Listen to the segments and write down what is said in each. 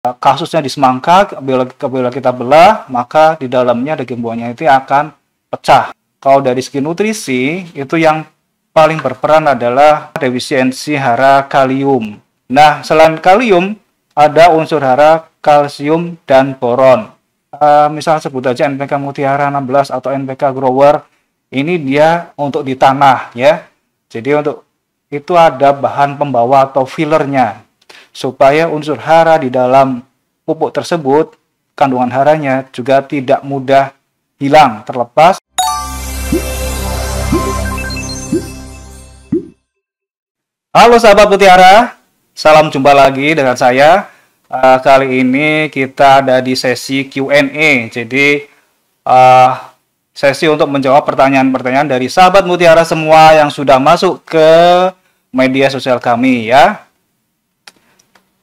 kasusnya di semangka bila, kita belah maka di dalamnya daging buahnya itu akan pecah kalau dari segi nutrisi itu yang paling berperan adalah defisiensi hara kalium nah selain kalium ada unsur hara kalsium dan boron uh, misal sebut aja NPK Mutiara 16 atau NPK Grower ini dia untuk di tanah ya jadi untuk itu ada bahan pembawa atau fillernya supaya unsur hara di dalam pupuk tersebut, kandungan haranya juga tidak mudah hilang, terlepas. Halo sahabat Mutiara, salam jumpa lagi dengan saya. Uh, kali ini kita ada di sesi Q&A, jadi uh, sesi untuk menjawab pertanyaan-pertanyaan dari sahabat mutiara semua yang sudah masuk ke media sosial kami ya.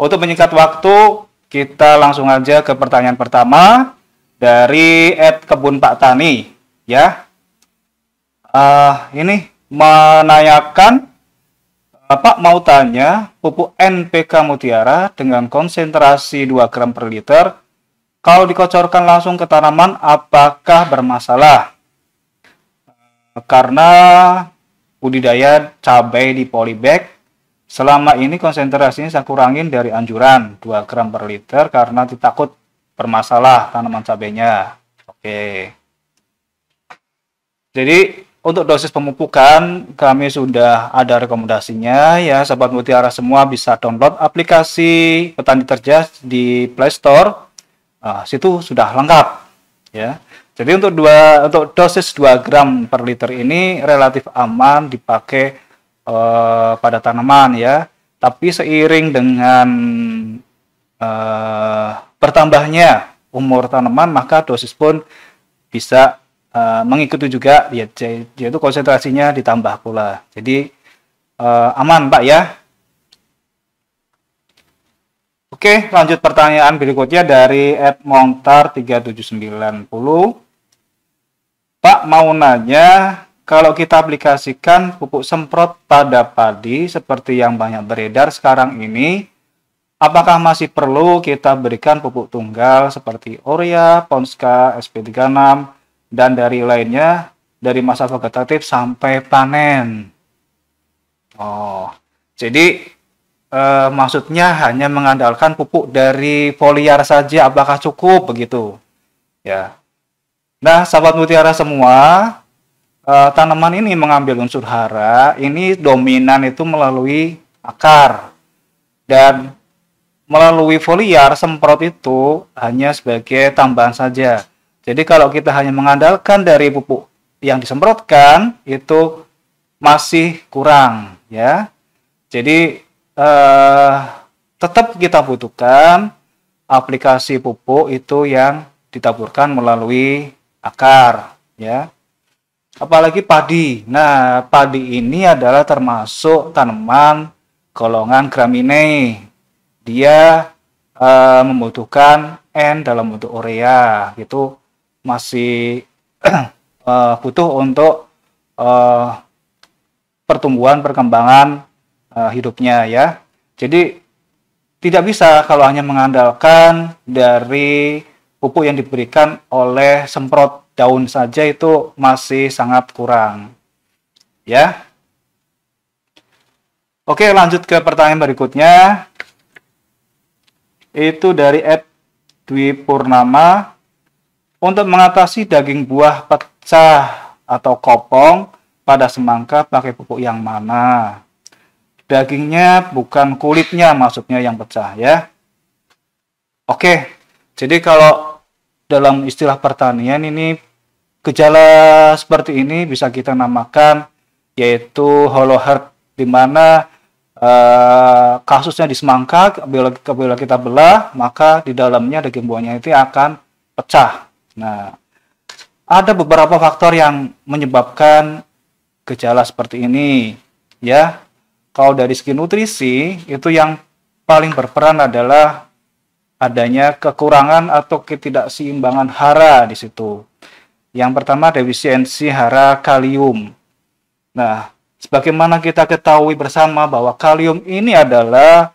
Untuk menyingkat waktu, kita langsung aja ke pertanyaan pertama dari Ed Kebun Pak Tani, ya. Uh, ini menanyakan Bapak eh, mau tanya pupuk NPK Mutiara dengan konsentrasi 2 gram per liter kalau dikocorkan langsung ke tanaman apakah bermasalah? Eh, karena budidaya cabai di polybag Selama ini konsentrasinya saya kurangin dari anjuran 2 gram per liter karena ditakut bermasalah tanaman cabenya. Oke. Jadi untuk dosis pemupukan kami sudah ada rekomendasinya ya sahabat mutiara semua bisa download aplikasi petani terjas di Play Store. Nah, situ sudah lengkap ya. Jadi untuk dua untuk dosis 2 gram per liter ini relatif aman dipakai uh, pada tanaman ya. Tapi seiring dengan uh, bertambahnya umur tanaman maka dosis pun bisa uh, mengikuti juga ya, yaitu konsentrasinya ditambah pula. Jadi uh, aman Pak ya. Oke, lanjut pertanyaan berikutnya dari @montar3790. Pak mau nanya kalau kita aplikasikan pupuk semprot pada padi seperti yang banyak beredar sekarang ini, apakah masih perlu kita berikan pupuk tunggal seperti Orea, Ponska, SP36, dan dari lainnya dari masa vegetatif sampai panen? Oh, jadi eh, maksudnya hanya mengandalkan pupuk dari foliar saja apakah cukup begitu? Ya. Nah, sahabat mutiara semua, uh, tanaman ini mengambil unsur hara ini dominan itu melalui akar dan melalui foliar semprot itu hanya sebagai tambahan saja. Jadi kalau kita hanya mengandalkan dari pupuk yang disemprotkan itu masih kurang ya. Jadi eh, tetap kita butuhkan aplikasi pupuk itu yang ditaburkan melalui akar ya apalagi padi. Nah, padi ini adalah termasuk tanaman golongan gramine, Dia e, membutuhkan N dalam bentuk urea, itu masih e, butuh untuk e, pertumbuhan perkembangan e, hidupnya ya. Jadi tidak bisa kalau hanya mengandalkan dari pupuk yang diberikan oleh semprot daun saja itu masih sangat kurang. Ya. Oke, lanjut ke pertanyaan berikutnya. Itu dari Ed Dwi Purnama. Untuk mengatasi daging buah pecah atau kopong pada semangka pakai pupuk yang mana? Dagingnya bukan kulitnya maksudnya yang pecah ya. Oke, jadi kalau dalam istilah pertanian ini gejala seperti ini bisa kita namakan yaitu hollow heart di mana uh, kasusnya di semangka bila, kita belah maka di dalamnya daging buahnya itu akan pecah. Nah, ada beberapa faktor yang menyebabkan gejala seperti ini ya. Kalau dari segi nutrisi itu yang paling berperan adalah adanya kekurangan atau ketidakseimbangan hara di situ. Yang pertama defisiensi hara kalium. Nah, sebagaimana kita ketahui bersama bahwa kalium ini adalah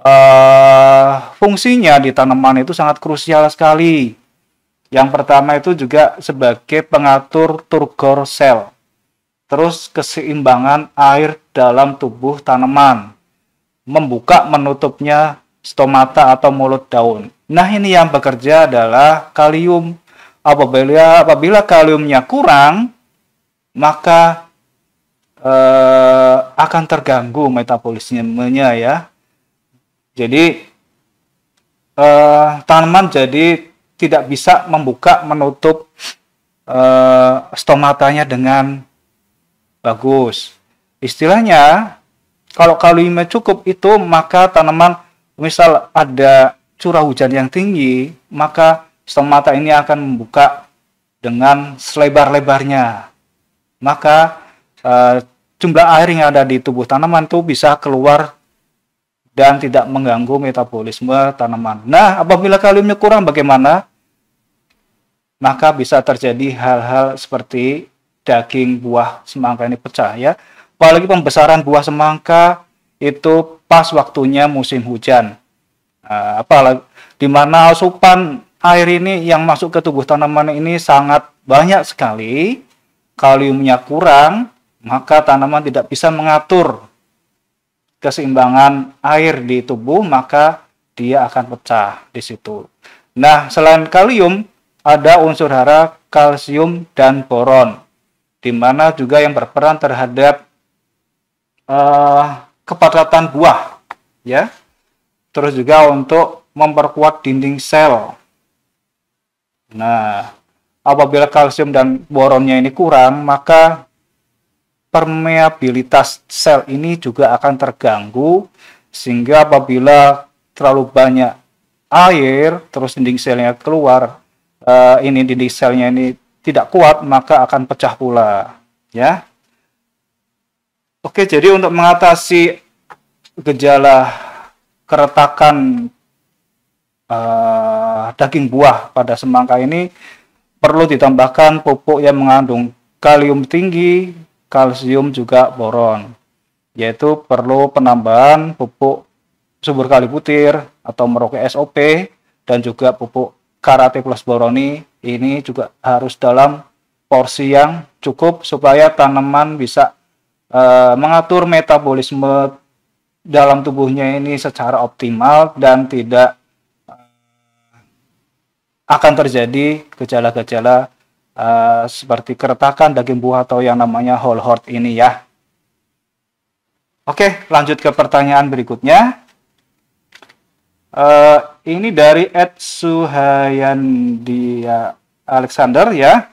uh, fungsinya di tanaman itu sangat krusial sekali. Yang pertama itu juga sebagai pengatur turgor sel. Terus keseimbangan air dalam tubuh tanaman. Membuka menutupnya stomata atau mulut daun. Nah, ini yang bekerja adalah kalium. Apabila apabila kaliumnya kurang, maka eh, akan terganggu metabolismenya ya. Jadi eh, tanaman jadi tidak bisa membuka menutup eh, stomatanya dengan bagus. Istilahnya, kalau kaliumnya cukup itu maka tanaman misal ada curah hujan yang tinggi, maka stomata ini akan membuka dengan selebar-lebarnya. Maka uh, jumlah air yang ada di tubuh tanaman itu bisa keluar dan tidak mengganggu metabolisme tanaman. Nah, apabila kaliumnya kurang bagaimana? Maka bisa terjadi hal-hal seperti daging buah semangka ini pecah ya. Apalagi pembesaran buah semangka itu pas waktunya musim hujan. Uh, ah, apalagi di mana asupan air ini yang masuk ke tubuh tanaman ini sangat banyak sekali, kaliumnya kurang, maka tanaman tidak bisa mengatur keseimbangan air di tubuh, maka dia akan pecah di situ. Nah, selain kalium, ada unsur hara kalsium dan boron, di mana juga yang berperan terhadap uh, kepadatan buah ya. Terus juga untuk memperkuat dinding sel. Nah, apabila kalsium dan boronnya ini kurang, maka permeabilitas sel ini juga akan terganggu sehingga apabila terlalu banyak air terus dinding selnya keluar uh, ini dinding selnya ini tidak kuat maka akan pecah pula ya Oke, jadi untuk mengatasi gejala keretakan uh, daging buah pada semangka ini perlu ditambahkan pupuk yang mengandung kalium tinggi, kalsium juga boron. Yaitu perlu penambahan pupuk subur kali putir atau meroke SOP dan juga pupuk karate plus boroni ini juga harus dalam porsi yang cukup supaya tanaman bisa uh, mengatur metabolisme dalam tubuhnya ini secara optimal dan tidak eh, akan terjadi gejala-gejala uh, seperti keretakan daging buah atau yang namanya whole heart ini ya. Oke, lanjut ke pertanyaan berikutnya. Uh, ini dari Ed Suhayandia Alexander ya.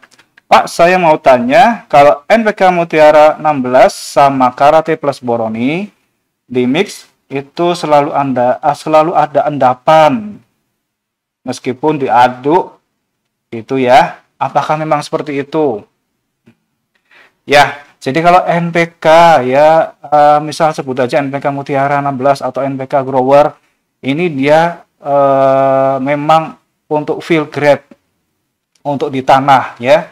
Pak, saya mau tanya, kalau NPK Mutiara 16 sama Karate plus Boroni di mix itu selalu anda ah, selalu ada endapan meskipun diaduk itu ya. Apakah memang seperti itu? Ya, jadi kalau NPK ya uh, misal sebut aja NPK Mutiara 16 atau NPK Grower ini dia uh, memang untuk field grade untuk di tanah ya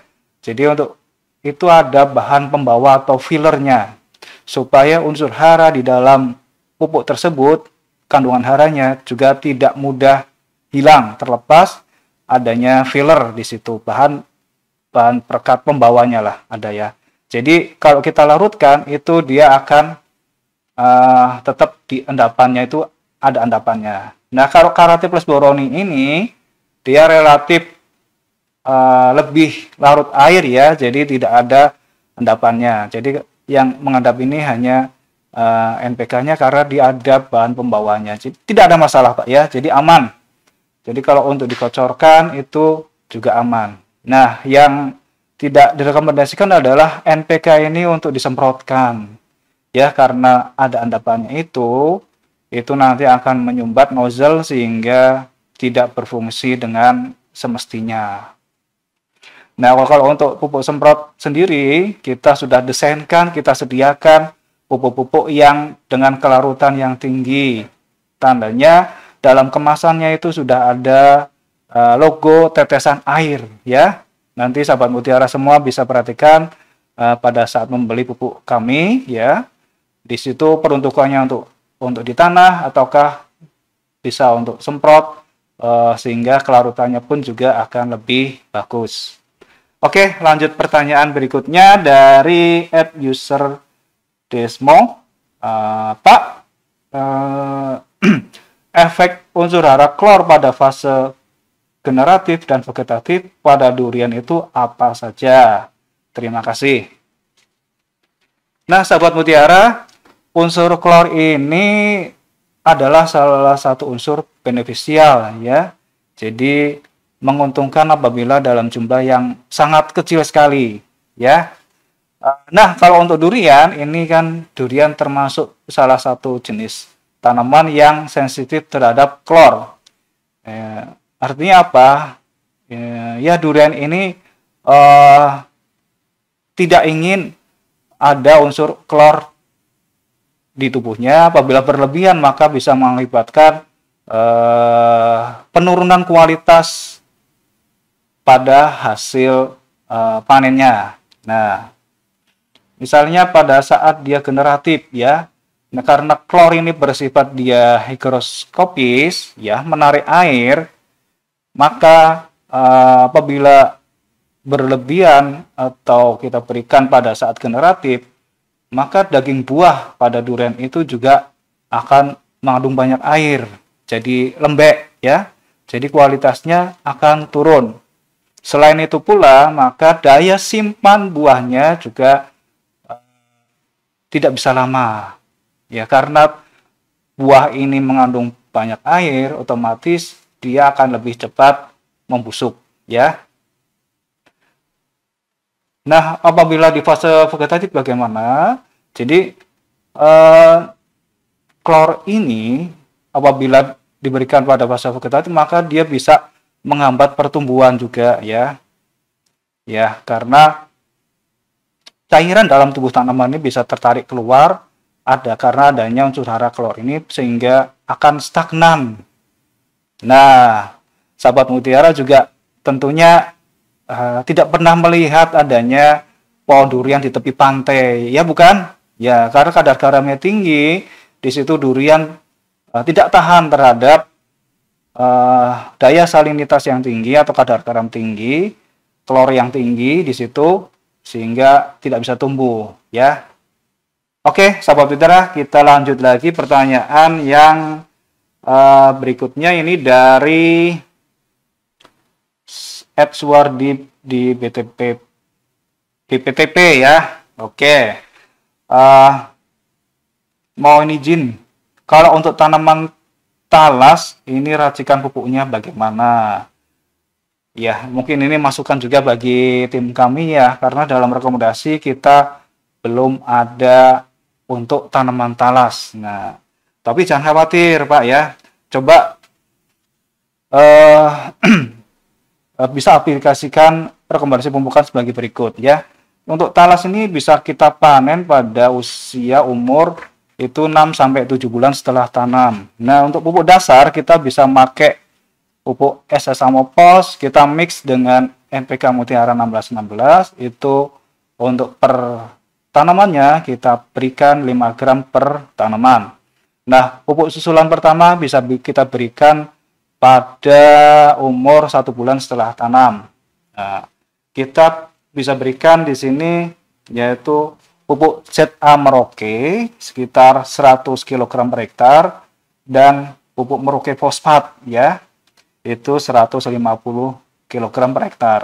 jadi untuk itu ada bahan pembawa atau fillernya supaya unsur hara di dalam pupuk tersebut kandungan haranya juga tidak mudah hilang terlepas adanya filler di situ bahan bahan perkat pembawanya lah ada ya. Jadi kalau kita larutkan itu dia akan uh, tetap di endapannya itu ada endapannya. Nah kalau karate plus boroni ini dia relatif uh, lebih larut air ya, jadi tidak ada endapannya. Jadi yang mengendap ini hanya uh, eh, NPK-nya karena diadap bahan pembawanya. Jadi, tidak ada masalah Pak ya, jadi aman. Jadi kalau untuk dikocorkan itu juga aman. Nah, yang tidak direkomendasikan adalah NPK ini untuk disemprotkan. Ya, karena ada endapannya itu, itu nanti akan menyumbat nozzle sehingga tidak berfungsi dengan semestinya. Nah, kalau untuk pupuk semprot sendiri, kita sudah desainkan, kita sediakan pupuk-pupuk yang dengan kelarutan yang tinggi. Tandanya dalam kemasannya itu sudah ada eh, logo tetesan air ya. Nanti sahabat mutiara semua bisa perhatikan eh, pada saat membeli pupuk kami ya. Di situ peruntukannya untuk untuk di tanah ataukah bisa untuk semprot eh, sehingga kelarutannya pun juga akan lebih bagus. Oke, lanjut pertanyaan berikutnya dari app user Desmo. Uh, Pak, uh, efek unsur hara klor pada fase generatif dan vegetatif pada durian itu apa saja? Terima kasih. Nah, sahabat mutiara, unsur klor ini adalah salah satu unsur beneficial ya. Jadi menguntungkan apabila dalam jumlah yang sangat kecil sekali ya. Eh, nah, kalau untuk durian ini kan durian termasuk salah satu jenis tanaman yang sensitif terhadap klor. Eh, artinya apa? Eh, ya durian ini eh, tidak ingin ada unsur klor di tubuhnya. Apabila berlebihan maka bisa mengakibatkan eh, penurunan kualitas pada hasil uh, panennya. Nah, misalnya pada saat dia generatif ya, nah, karena klor ini bersifat dia higroskopis ya, menarik air, maka uh, apabila berlebihan atau kita berikan pada saat generatif, maka daging buah pada durian itu juga akan mengandung banyak air, jadi lembek ya. Jadi kualitasnya akan turun. Selain itu pula, maka daya simpan buahnya juga eh, tidak bisa lama. Ya, karena buah ini mengandung banyak air, otomatis dia akan lebih cepat membusuk, ya. Nah, apabila di fase vegetatif bagaimana? Jadi eh, klor ini apabila diberikan pada fase vegetatif maka dia bisa menghambat pertumbuhan juga ya. Ya, karena cairan dalam tubuh tanaman ini bisa tertarik keluar ada karena adanya unsur hara klor ini sehingga akan stagnan. Nah, sahabat mutiara juga tentunya uh, tidak pernah melihat adanya pohon durian di tepi pantai, ya bukan? Ya, karena kadar garamnya tinggi, di situ durian uh, tidak tahan terhadap uh, daya salinitas yang tinggi atau kadar garam tinggi, telur yang tinggi di situ sehingga tidak bisa tumbuh ya. Oke, sahabat Fitra, kita lanjut lagi pertanyaan yang uh, berikutnya ini dari Edward di di BTP BPTP ya. Oke. Uh, mau ini jin. Kalau untuk tanaman talas ini racikan pupuknya bagaimana ya mungkin ini masukan juga bagi tim kami ya karena dalam rekomendasi kita belum ada untuk tanaman talas nah tapi jangan khawatir pak ya coba uh, bisa aplikasikan rekomendasi pembukaan sebagai berikut ya untuk talas ini bisa kita panen pada usia umur itu 6 sampai 7 bulan setelah tanam. Nah, untuk pupuk dasar kita bisa pakai pupuk SS Amopos, kita mix dengan NPK Mutiara 1616 itu untuk per tanamannya kita berikan 5 gram per tanaman. Nah, pupuk susulan pertama bisa kita berikan pada umur 1 bulan setelah tanam. Nah, kita bisa berikan di sini yaitu pupuk ZA Merauke sekitar 100 kg per hektar dan pupuk Merauke fosfat ya itu 150 kg per hektar.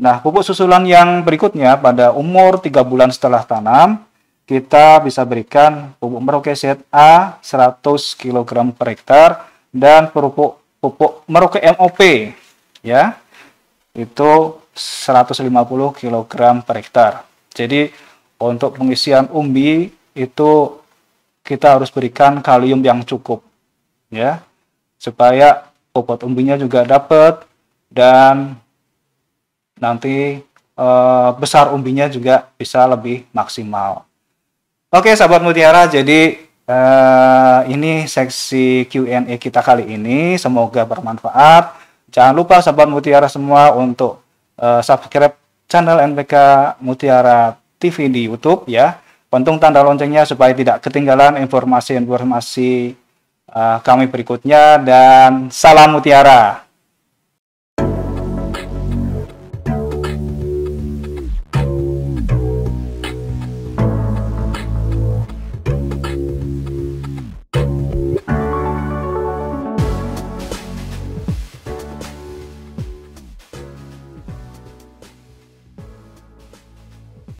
Nah, pupuk susulan yang berikutnya pada umur 3 bulan setelah tanam kita bisa berikan pupuk Merauke ZA 100 kg per hektar dan pupuk pupuk Merauke MOP ya itu 150 kg per hektar. Jadi untuk pengisian umbi itu kita harus berikan kalium yang cukup ya supaya bobot umbinya juga dapat dan nanti e, besar umbinya juga bisa lebih maksimal. Oke sahabat mutiara jadi e, ini seksi Q&A kita kali ini semoga bermanfaat. Jangan lupa sahabat mutiara semua untuk e, subscribe channel NPK Mutiara TV di YouTube ya. Pentung tanda loncengnya supaya tidak ketinggalan informasi-informasi uh, kami berikutnya dan salam mutiara.